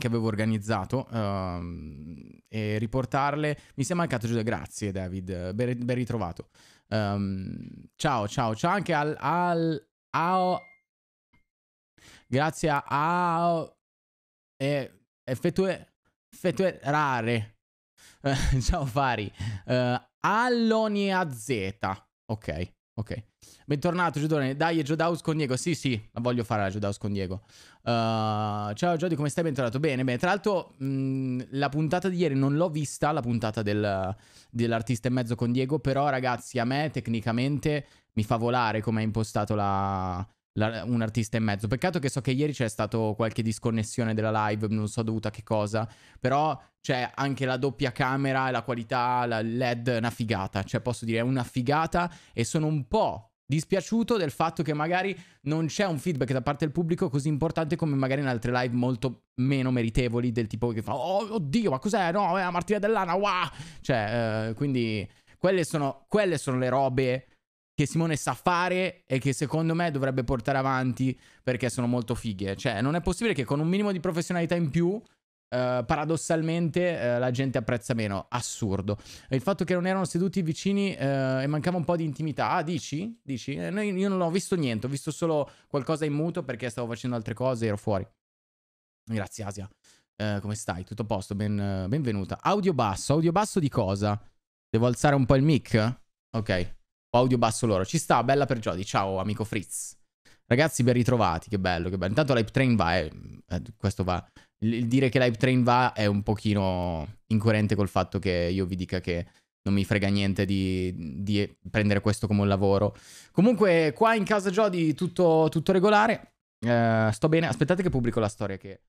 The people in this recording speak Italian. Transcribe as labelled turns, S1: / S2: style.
S1: che avevo organizzato um, e riportarle. Mi sei mancato Giuda, grazie David, ben, ben ritrovato. Um, ciao, ciao, ciao anche al... al ao, grazie a... Ao, e, effettue, effettue rare. Uh, ciao Fari. Uh, ehm, Allonia Z. Ok. Ok. Bentornato Giudone. Dai, è Giudaus con Diego. Sì, sì, la voglio fare la Giudaus con Diego. Uh, ciao Jody, come stai? Bentornato. Bene, bene. Tra l'altro, mh, la puntata di ieri non l'ho vista, la puntata del, dell'artista e mezzo con Diego, però ragazzi, a me tecnicamente mi fa volare come ha impostato la, la, un artista e mezzo. Peccato che so che ieri c'è stato qualche disconnessione della live, non so dovuta a che cosa, però c'è anche la doppia camera e la qualità, la LED, una figata, cioè posso dire è una figata e sono un po' dispiaciuto del fatto che magari non c'è un feedback da parte del pubblico così importante come magari in altre live molto meno meritevoli del tipo che fa oh oddio ma cos'è no è la martina dell'ana wow cioè eh, quindi quelle sono, quelle sono le robe che Simone sa fare e che secondo me dovrebbe portare avanti perché sono molto fighe. Cioè, non è possibile che con un minimo di professionalità in più Uh, paradossalmente uh, la gente apprezza meno. Assurdo. Il fatto che non erano seduti vicini uh, e mancava un po' di intimità. Ah, dici? Dici? Eh, noi, io non ho visto niente, ho visto solo qualcosa in muto perché stavo facendo altre cose e ero fuori. Grazie Asia. come stai? Tutto a posto? Ben, benvenuta. Audio basso. Audio basso di cosa? Devo alzare un po' il mic? Ok audio basso loro. Ci sta, bella per Jody. Ciao, amico Fritz. Ragazzi, ben ritrovati. Che bello, che bello. Intanto l'hype train va. eh, eh questo va. Il dire che l'hype train va è un pochino incoerente col fatto che io vi dica che non mi frega niente di, di prendere questo come un lavoro. Comunque, qua in casa Jody tutto, tutto regolare. Eh, sto bene. Aspettate che pubblico la storia che